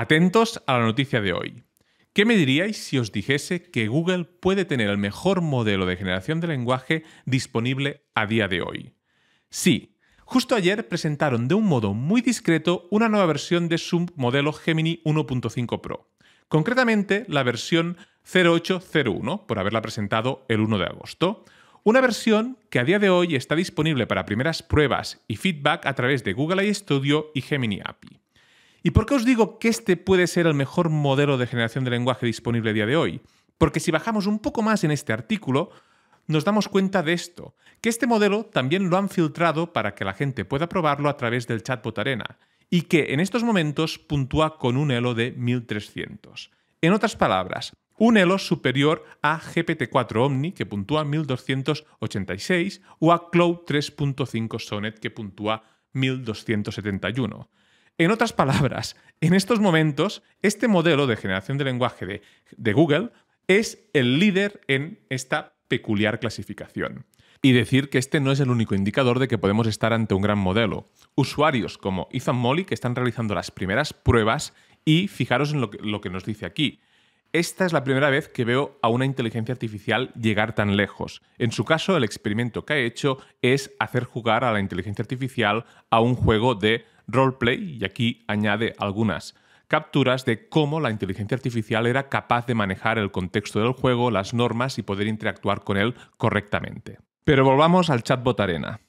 Atentos a la noticia de hoy. ¿Qué me diríais si os dijese que Google puede tener el mejor modelo de generación de lenguaje disponible a día de hoy? Sí, justo ayer presentaron de un modo muy discreto una nueva versión de su modelo Gemini 1.5 Pro, concretamente la versión 0801, por haberla presentado el 1 de agosto. Una versión que a día de hoy está disponible para primeras pruebas y feedback a través de Google Studio y Gemini API. ¿Y por qué os digo que este puede ser el mejor modelo de generación de lenguaje disponible a día de hoy? Porque si bajamos un poco más en este artículo, nos damos cuenta de esto, que este modelo también lo han filtrado para que la gente pueda probarlo a través del chatbot Arena, y que en estos momentos puntúa con un elo de 1300. En otras palabras, un elo superior a GPT-4 Omni, que puntúa 1286, o a Cloud 3.5 Sonnet, que puntúa 1271. En otras palabras, en estos momentos, este modelo de generación de lenguaje de, Google es el líder en esta peculiar clasificación. Y decir que este no es el único indicador de que podemos estar ante un gran modelo. Usuarios como Ethan Molly que están realizando las primeras pruebas y fijaros en lo que nos dice aquí. Esta es la primera vez que veo a una inteligencia artificial llegar tan lejos. En su caso, el experimento que ha hecho es hacer jugar a la inteligencia artificial a un juego de roleplay y aquí añade algunas capturas de cómo la inteligencia artificial era capaz de manejar el contexto del juego, las normas y poder interactuar con él correctamente. Pero volvamos al chatbot Arena.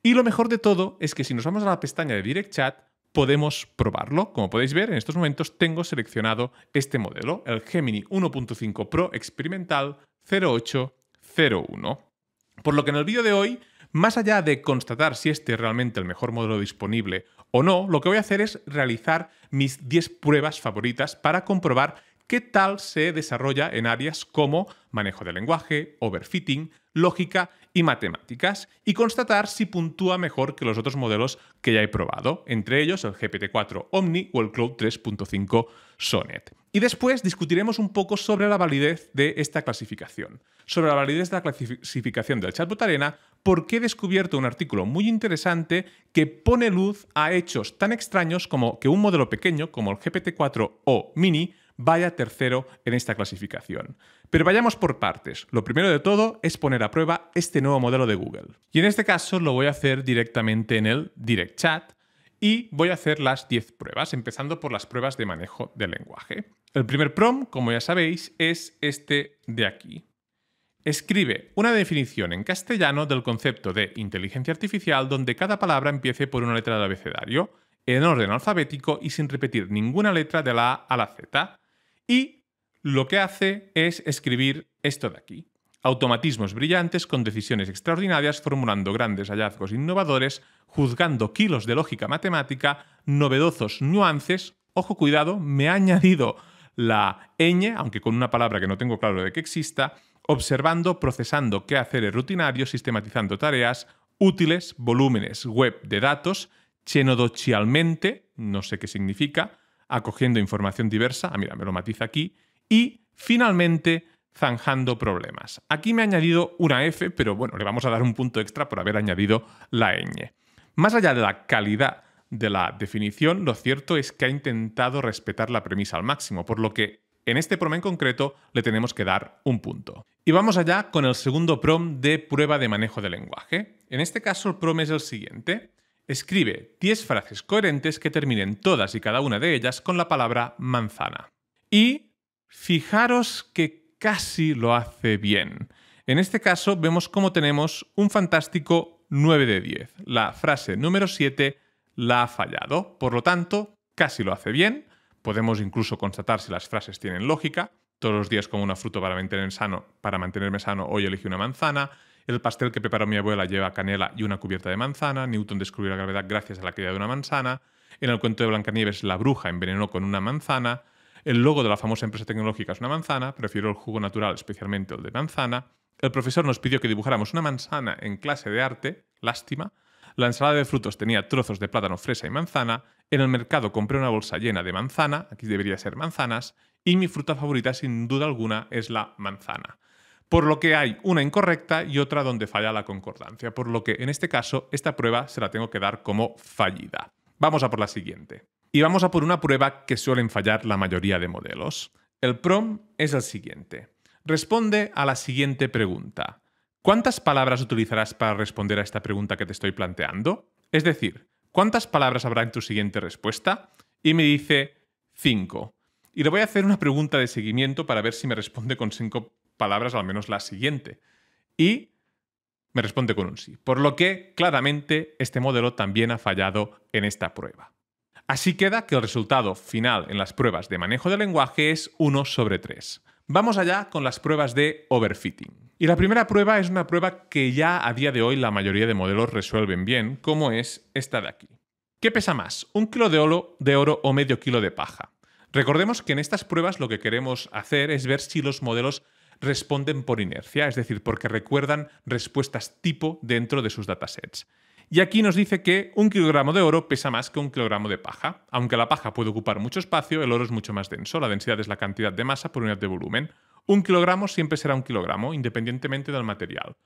Y lo mejor de todo es que si nos vamos a la pestaña de Direct Chat, podemos probarlo. Como podéis ver, en estos momentos tengo seleccionado este modelo, el Gemini 1.5 Pro Experimental 0801. Por lo que en el vídeo de hoy, más allá de constatar si este es realmente el mejor modelo disponible o no, lo que voy a hacer es realizar mis 10 pruebas favoritas para comprobar qué tal se desarrolla en áreas como manejo de lenguaje, overfitting, lógica y matemáticas y constatar si puntúa mejor que los otros modelos que ya he probado, entre ellos el GPT-4 Omni o el Cloud 3.5 Sonnet. Y después discutiremos un poco sobre la validez de esta clasificación, sobre la validez de la clasificación del chatbot Arena, porque he descubierto un artículo muy interesante que pone luz a hechos tan extraños como que un modelo pequeño como el GPT-4 o Mini vaya tercero en esta clasificación. Pero vayamos por partes. Lo primero de todo es poner a prueba este nuevo modelo de Google. Y en este caso lo voy a hacer directamente en el Direct Chat y voy a hacer las 10 pruebas, empezando por las pruebas de manejo del lenguaje. El primer prompt, como ya sabéis, es este de aquí. Escribe una definición en castellano del concepto de inteligencia artificial donde cada palabra empiece por una letra del abecedario, en orden alfabético y sin repetir ninguna letra de la A a la Z. Y lo que hace es escribir esto de aquí. Automatismos brillantes con decisiones extraordinarias, formulando grandes hallazgos innovadores, juzgando kilos de lógica matemática, novedosos nuances. Ojo, cuidado, me ha añadido la ñ, aunque con una palabra que no tengo claro de que exista, observando, procesando qué hacer rutinario, sistematizando tareas, útiles, volúmenes web de datos, chenodochialmente, no sé qué significa, acogiendo información diversa, ah, mira, me lo matiza aquí, y finalmente zanjando problemas. Aquí me ha añadido una F, pero bueno, le vamos a dar un punto extra por haber añadido la ñ. Más allá de la calidad de la definición, lo cierto es que ha intentado respetar la premisa al máximo, por lo que en este prom en concreto le tenemos que dar un punto. Y vamos allá con el segundo prom de prueba de manejo de lenguaje. En este caso el prom es el siguiente. Escribe 10 frases coherentes que terminen todas y cada una de ellas con la palabra manzana. Y Fijaros que casi lo hace bien. En este caso vemos cómo tenemos un fantástico 9 de 10. La frase número 7 la ha fallado, por lo tanto, casi lo hace bien. Podemos incluso constatar si las frases tienen lógica. Todos los días como una fruta para mantenerme sano, para mantenerme sano, hoy elegí una manzana. El pastel que preparó mi abuela lleva canela y una cubierta de manzana. Newton descubrió la gravedad gracias a la caída de una manzana. En el cuento de Blancanieves, la bruja envenenó con una manzana. El logo de la famosa empresa tecnológica es una manzana, prefiero el jugo natural, especialmente el de manzana. El profesor nos pidió que dibujáramos una manzana en clase de arte, lástima. La ensalada de frutos tenía trozos de plátano, fresa y manzana. En el mercado compré una bolsa llena de manzana, aquí debería ser manzanas. Y mi fruta favorita, sin duda alguna, es la manzana por lo que hay una incorrecta y otra donde falla la concordancia, por lo que en este caso esta prueba se la tengo que dar como fallida. Vamos a por la siguiente. Y vamos a por una prueba que suelen fallar la mayoría de modelos. El PROM es el siguiente. Responde a la siguiente pregunta. ¿Cuántas palabras utilizarás para responder a esta pregunta que te estoy planteando? Es decir, ¿cuántas palabras habrá en tu siguiente respuesta? Y me dice 5. Y le voy a hacer una pregunta de seguimiento para ver si me responde con cinco palabras, al menos la siguiente. Y me responde con un sí. Por lo que, claramente, este modelo también ha fallado en esta prueba. Así queda que el resultado final en las pruebas de manejo de lenguaje es 1 sobre 3. Vamos allá con las pruebas de overfitting. Y la primera prueba es una prueba que ya a día de hoy la mayoría de modelos resuelven bien, como es esta de aquí. ¿Qué pesa más, un kilo de oro, de oro o medio kilo de paja? Recordemos que en estas pruebas lo que queremos hacer es ver si los modelos responden por inercia, es decir, porque recuerdan respuestas tipo dentro de sus datasets. Y aquí nos dice que un kilogramo de oro pesa más que un kilogramo de paja. Aunque la paja puede ocupar mucho espacio, el oro es mucho más denso. La densidad es la cantidad de masa por unidad de volumen. Un kilogramo siempre será un kilogramo, independientemente del material.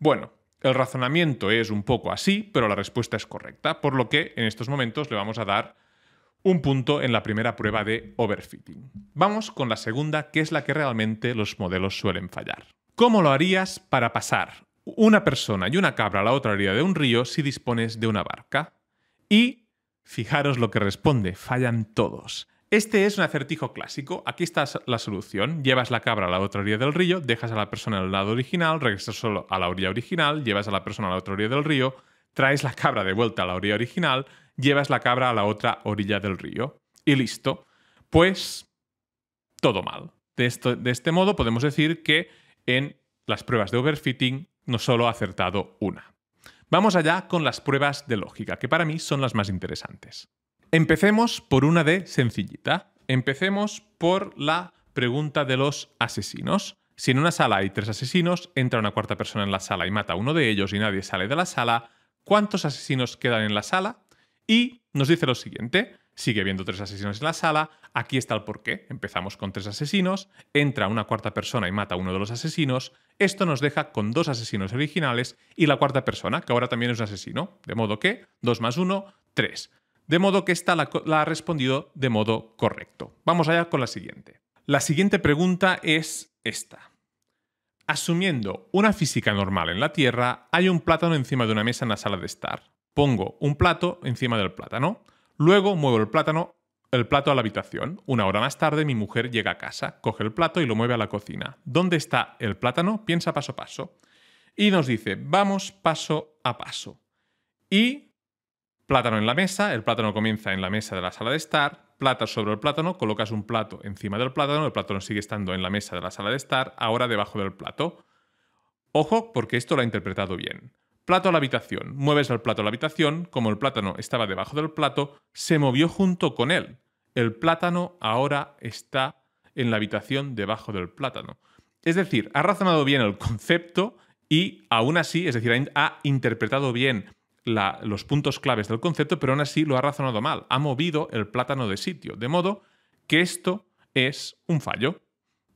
Bueno, el razonamiento es un poco así, pero la respuesta es correcta, por lo que en estos momentos le vamos a dar un punto en la primera prueba de overfitting. Vamos con la segunda, que es la que realmente los modelos suelen fallar. ¿Cómo lo harías para pasar una persona y una cabra a la otra orilla de un río si dispones de una barca. Y fijaros lo que responde, fallan todos. Este es un acertijo clásico. Aquí está la solución. Llevas la cabra a la otra orilla del río, dejas a la persona al lado original, regresas solo a la orilla original, llevas a la persona a la otra orilla del río, traes la cabra de vuelta a la orilla original, llevas la cabra a la otra orilla del río. Y listo. Pues todo mal. De, de este modo podemos decir que en las pruebas de overfitting no solo ha acertado una. Vamos allá con las pruebas de lógica, que para mí son las más interesantes. Empecemos por una de sencillita. Empecemos por la pregunta de los asesinos. Si en una sala hay tres asesinos, entra una cuarta persona en la sala y mata a uno de ellos y nadie sale de la sala, ¿cuántos asesinos quedan en la sala? Y nos dice lo siguiente, sigue viendo tres asesinos en la sala, aquí está el porqué, empezamos con tres asesinos, entra una cuarta persona y mata a uno de los asesinos, esto nos deja con dos asesinos originales y la cuarta persona, que ahora también es un asesino, de modo que Dos más uno, tres. De modo que esta la ha respondido de modo correcto. Vamos allá con la siguiente. La siguiente pregunta es esta. Asumiendo una física normal en la Tierra, hay un plátano encima de una mesa en la sala de estar. Pongo un plato encima del plátano. Luego muevo el plátano el plato a la habitación. Una hora más tarde mi mujer llega a casa, coge el plato y lo mueve a la cocina. ¿Dónde está el plátano? Piensa paso a paso. Y nos dice, vamos paso a paso. Y plátano en la mesa, el plátano comienza en la mesa de la sala de estar, plata sobre el plátano, colocas un plato encima del plátano, el plátano sigue estando en la mesa de la sala de estar, ahora debajo del plato. Ojo porque esto lo ha interpretado bien. Plato a la habitación. Mueves el plato a la habitación, como el plátano estaba debajo del plato, se movió junto con él. El plátano ahora está en la habitación debajo del plátano. Es decir, ha razonado bien el concepto y aún así, es decir, ha interpretado bien los puntos claves del concepto, pero aún así lo ha razonado mal. Ha movido el plátano de sitio. De modo que esto es un fallo.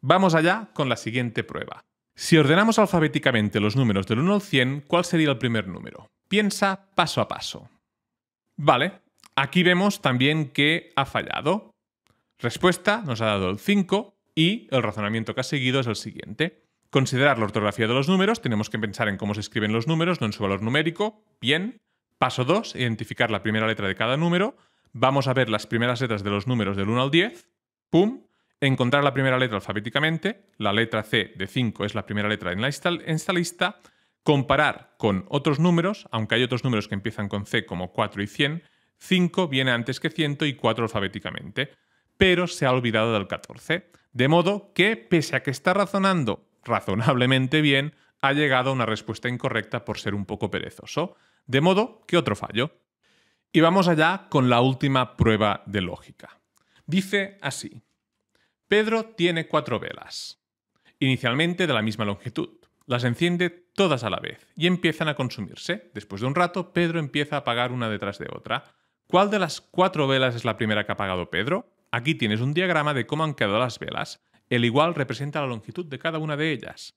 Vamos allá con la siguiente prueba. Si ordenamos alfabéticamente los números del 1 al 100, ¿cuál sería el primer número? Piensa paso a paso. Vale, aquí vemos también que ha fallado. Respuesta nos ha dado el 5 y el razonamiento que ha seguido es el siguiente. Considerar la ortografía de los números, tenemos que pensar en cómo se escriben los números, no en su valor numérico. Bien. Paso 2, identificar la primera letra de cada número. Vamos a ver las primeras letras de los números del 1 al 10. Pum encontrar la primera letra alfabéticamente, la letra C de 5 es la primera letra en, esta lista, comparar con otros números, aunque hay otros números que empiezan con C como 4 y 100, 5 viene antes que 100 y 4 alfabéticamente, pero se ha olvidado del 14, de modo que, pese a que está razonando razonablemente bien, ha llegado a una respuesta incorrecta por ser un poco perezoso, de modo que otro fallo. Y vamos allá con la última prueba de lógica. Dice así, Pedro tiene cuatro velas, inicialmente de la misma longitud. Las enciende todas a la vez y empiezan a consumirse. Después de un rato, Pedro empieza a apagar una detrás de otra. ¿Cuál de las cuatro velas es la primera que ha apagado Pedro? Aquí tienes un diagrama de cómo han quedado las velas. El igual representa la longitud de cada una de ellas.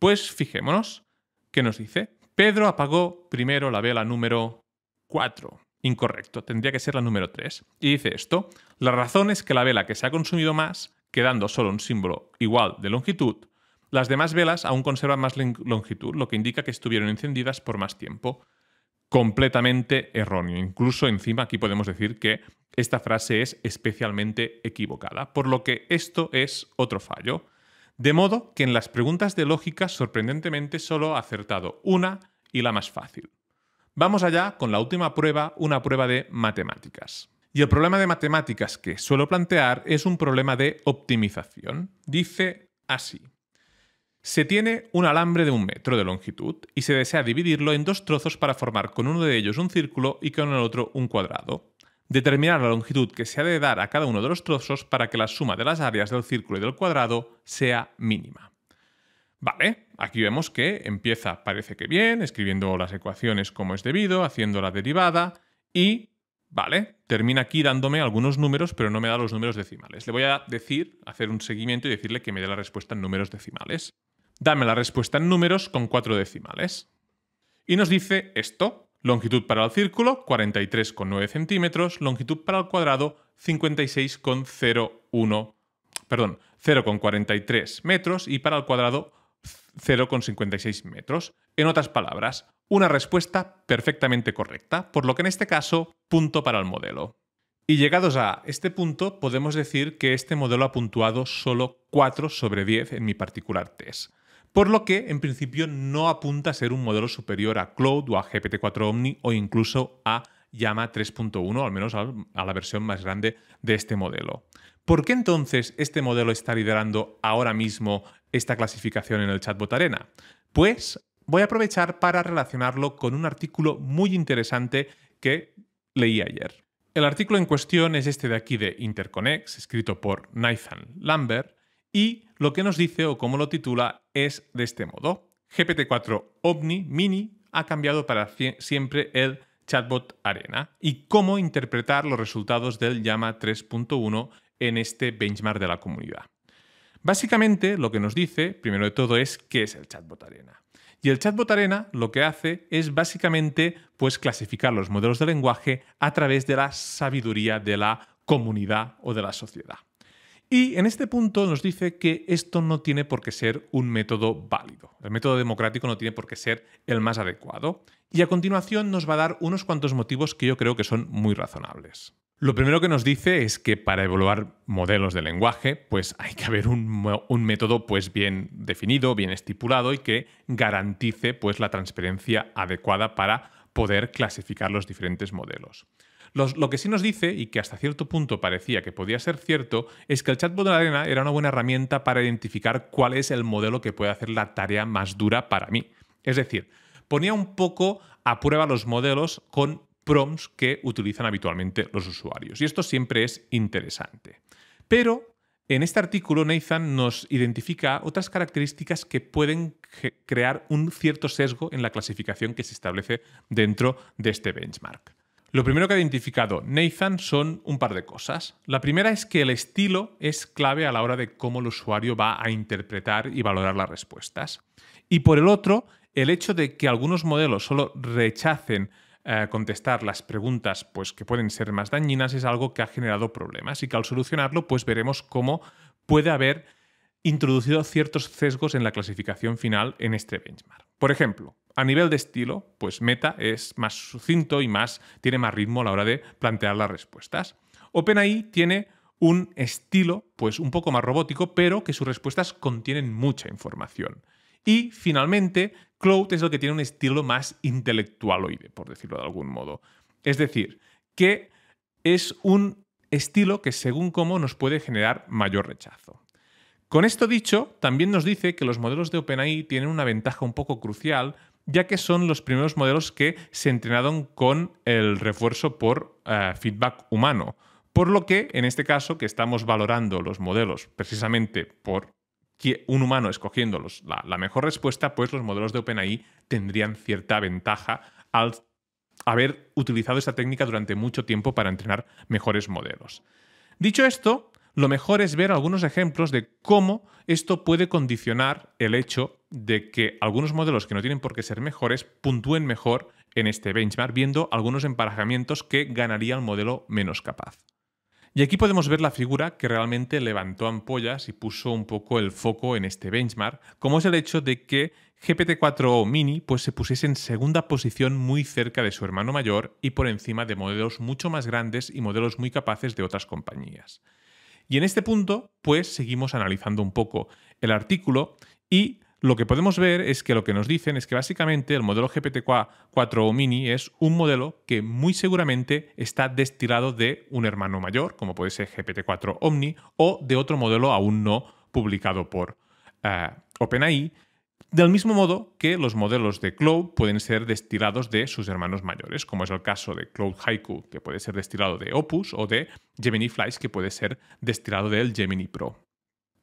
Pues fijémonos, ¿qué nos dice? Pedro apagó primero la vela número 4. Incorrecto, tendría que ser la número 3. Y dice esto, la razón es que la vela que se ha consumido más quedando solo un símbolo igual de longitud, las demás velas aún conservan más longitud, lo que indica que estuvieron encendidas por más tiempo. Completamente erróneo. Incluso encima aquí podemos decir que esta frase es especialmente equivocada, por lo que esto es otro fallo. De modo que en las preguntas de lógica sorprendentemente solo ha acertado una y la más fácil. Vamos allá con la última prueba, una prueba de matemáticas. Y el problema de matemáticas que suelo plantear es un problema de optimización. Dice así. Se tiene un alambre de un metro de longitud y se desea dividirlo en dos trozos para formar con uno de ellos un círculo y con el otro un cuadrado. Determinar la longitud que se ha de dar a cada uno de los trozos para que la suma de las áreas del círculo y del cuadrado sea mínima. Vale, aquí vemos que empieza, parece que bien, escribiendo las ecuaciones como es debido, haciendo la derivada y, vale, termina aquí dándome algunos números, pero no me da los números decimales. Le voy a decir, hacer un seguimiento y decirle que me dé la respuesta en números decimales. Dame la respuesta en números con cuatro decimales. Y nos dice esto. Longitud para el círculo, 43,9 centímetros. Longitud para el cuadrado, 56,01 perdón, 0,43 metros y para el cuadrado 0,56 metros. En otras palabras, una respuesta perfectamente correcta, por lo que en este caso, punto para el modelo. Y llegados a este punto, podemos decir que este modelo ha puntuado solo 4 sobre 10 en mi particular test, por lo que en principio no apunta a ser un modelo superior a Cloud o a GPT-4 Omni o incluso a Llama 3.1, al menos a la versión más grande de este modelo. ¿Por qué entonces este modelo está liderando ahora mismo esta clasificación en el chatbot Arena? Pues voy a aprovechar para relacionarlo con un artículo muy interesante que leí ayer. El artículo en cuestión es este de aquí de Interconex, escrito por Nathan Lambert, y lo que nos dice o cómo lo titula es de este modo. GPT-4 OVNI Mini ha cambiado para siempre el chatbot Arena y cómo interpretar los resultados del Llama 3.1 en este benchmark de la comunidad. Básicamente lo que nos dice, primero de todo, es qué es el chatbot Arena. Y el chatbot Arena lo que hace es básicamente pues, clasificar los modelos de lenguaje a través de la sabiduría de la comunidad o de la sociedad. Y en este punto nos dice que esto no tiene por qué ser un método válido. El método democrático no tiene por qué ser el más adecuado. Y a continuación nos va a dar unos cuantos motivos que yo creo que son muy razonables. Lo primero que nos dice es que para evaluar modelos de lenguaje, pues hay que haber un, método pues bien definido, bien estipulado y que garantice pues la transparencia adecuada para poder clasificar los diferentes modelos. lo que sí nos dice, y que hasta cierto punto parecía que podía ser cierto, es que el chatbot de la arena era una buena herramienta para identificar cuál es el modelo que puede hacer la tarea más dura para mí. Es decir, ponía un poco a prueba los modelos con prompts que utilizan habitualmente los usuarios. Y esto siempre es interesante. Pero en este artículo, Nathan nos identifica otras características que pueden crear un cierto sesgo en la clasificación que se establece dentro de este benchmark. Lo primero que ha identificado Nathan son un par de cosas. La primera es que el estilo es clave a la hora de cómo el usuario va a interpretar y valorar las respuestas. Y por el otro, el hecho de que algunos modelos solo rechacen eh, contestar las preguntas pues, que pueden ser más dañinas es algo que ha generado problemas y que al solucionarlo pues veremos cómo puede haber introducido ciertos sesgos en la clasificación final en este benchmark. Por ejemplo, a nivel de estilo, pues Meta es más sucinto y más, tiene más ritmo a la hora de plantear las respuestas. OpenAI tiene un estilo pues un poco más robótico, pero que sus respuestas contienen mucha información. Y finalmente, Cloud es el que tiene un estilo más intelectualoide, por decirlo de algún modo. Es decir, que es un estilo que según cómo nos puede generar mayor rechazo. Con esto dicho, también nos dice que los modelos de OpenAI tienen una ventaja un poco crucial, ya que son los primeros modelos que se entrenaron con el refuerzo por eh, feedback humano. Por lo que, en este caso, que estamos valorando los modelos precisamente por que un humano escogiendo los, la, mejor respuesta, pues los modelos de OpenAI tendrían cierta ventaja al haber utilizado esta técnica durante mucho tiempo para entrenar mejores modelos. Dicho esto, lo mejor es ver algunos ejemplos de cómo esto puede condicionar el hecho de que algunos modelos que no tienen por qué ser mejores puntúen mejor en este benchmark, viendo algunos emparejamientos que ganaría el modelo menos capaz. Y aquí podemos ver la figura que realmente levantó ampollas y puso un poco el foco en este benchmark, como es el hecho de que GPT-4O Mini pues, se pusiese en segunda posición muy cerca de su hermano mayor y por encima de modelos mucho más grandes y modelos muy capaces de otras compañías. Y en este punto, pues seguimos analizando un poco el artículo y lo que podemos ver es que lo que nos dicen es que básicamente el modelo GPT-4 Omni Mini es un modelo que muy seguramente está destilado de un hermano mayor, como puede ser GPT-4 Omni, o de otro modelo aún no publicado por eh, OpenAI, del mismo modo que los modelos de Cloud pueden ser destilados de sus hermanos mayores, como es el caso de Cloud Haiku, que puede ser destilado de Opus, o de Gemini Flies, que puede ser destilado del Gemini Pro.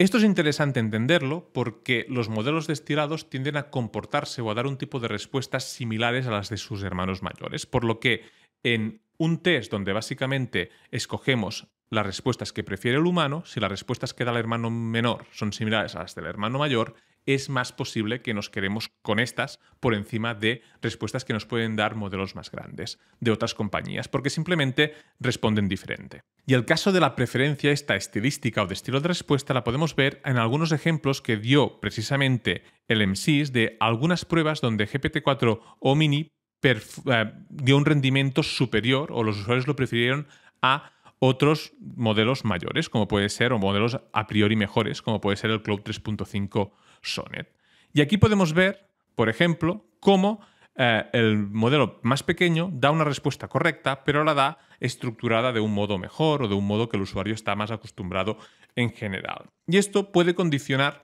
Esto es interesante entenderlo porque los modelos destilados tienden a comportarse o a dar un tipo de respuestas similares a las de sus hermanos mayores, por lo que en un test donde básicamente escogemos las respuestas que prefiere el humano, si las respuestas que da el hermano menor son similares a las del hermano mayor, es más posible que nos queremos con estas por encima de respuestas que nos pueden dar modelos más grandes de otras compañías, porque simplemente responden diferente. Y el caso de la preferencia esta estilística o de estilo de respuesta la podemos ver en algunos ejemplos que dio precisamente el MSIS de algunas pruebas donde GPT-4 o Mini eh, dio un rendimiento superior o los usuarios lo prefirieron a otros modelos mayores, como puede ser, o modelos a priori mejores, como puede ser el Cloud 3.5 Sonet Y aquí podemos ver, por ejemplo, cómo eh, el modelo más pequeño da una respuesta correcta, pero la da estructurada de un modo mejor o de un modo que el usuario está más acostumbrado en general. Y esto puede condicionar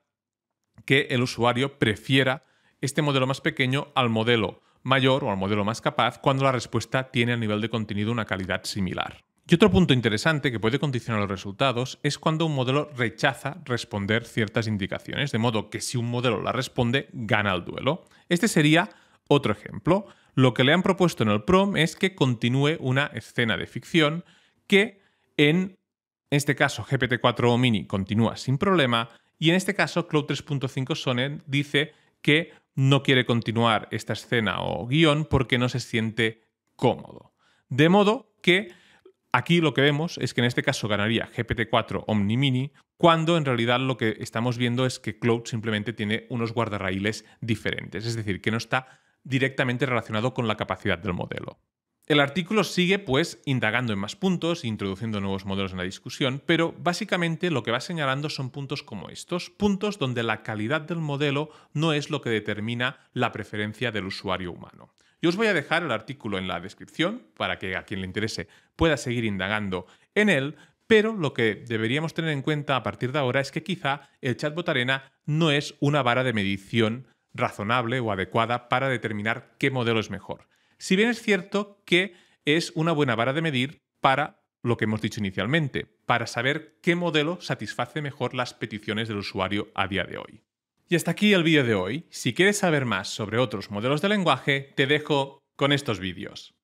que el usuario prefiera este modelo más pequeño al modelo mayor o al modelo más capaz cuando la respuesta tiene a nivel de contenido una calidad similar. Y otro punto interesante que puede condicionar los resultados es cuando un modelo rechaza responder ciertas indicaciones, de modo que si un modelo la responde, gana el duelo. Este sería otro ejemplo. Lo que le han propuesto en el PROM es que continúe una escena de ficción que en este caso GPT-4 o Mini continúa sin problema y en este caso Cloud 3.5 Sonnet dice que no quiere continuar esta escena o guión porque no se siente cómodo. De modo que Aquí lo que vemos es que en este caso ganaría GPT-4 Omni Mini, cuando en realidad lo que estamos viendo es que Cloud simplemente tiene unos guardarraíles diferentes, es decir, que no está directamente relacionado con la capacidad del modelo. El artículo sigue pues indagando en más puntos, introduciendo nuevos modelos en la discusión, pero básicamente lo que va señalando son puntos como estos, puntos donde la calidad del modelo no es lo que determina la preferencia del usuario humano. Yo os voy a dejar el artículo en la descripción para que a quien le interese pueda seguir indagando en él, pero lo que deberíamos tener en cuenta a partir de ahora es que quizá el chatbot Arena no es una vara de medición razonable o adecuada para determinar qué modelo es mejor. Si bien es cierto que es una buena vara de medir para lo que hemos dicho inicialmente, para saber qué modelo satisface mejor las peticiones del usuario a día de hoy. Y hasta aquí el vídeo de hoy. Si quieres saber más sobre otros modelos de lenguaje, te dejo con estos vídeos.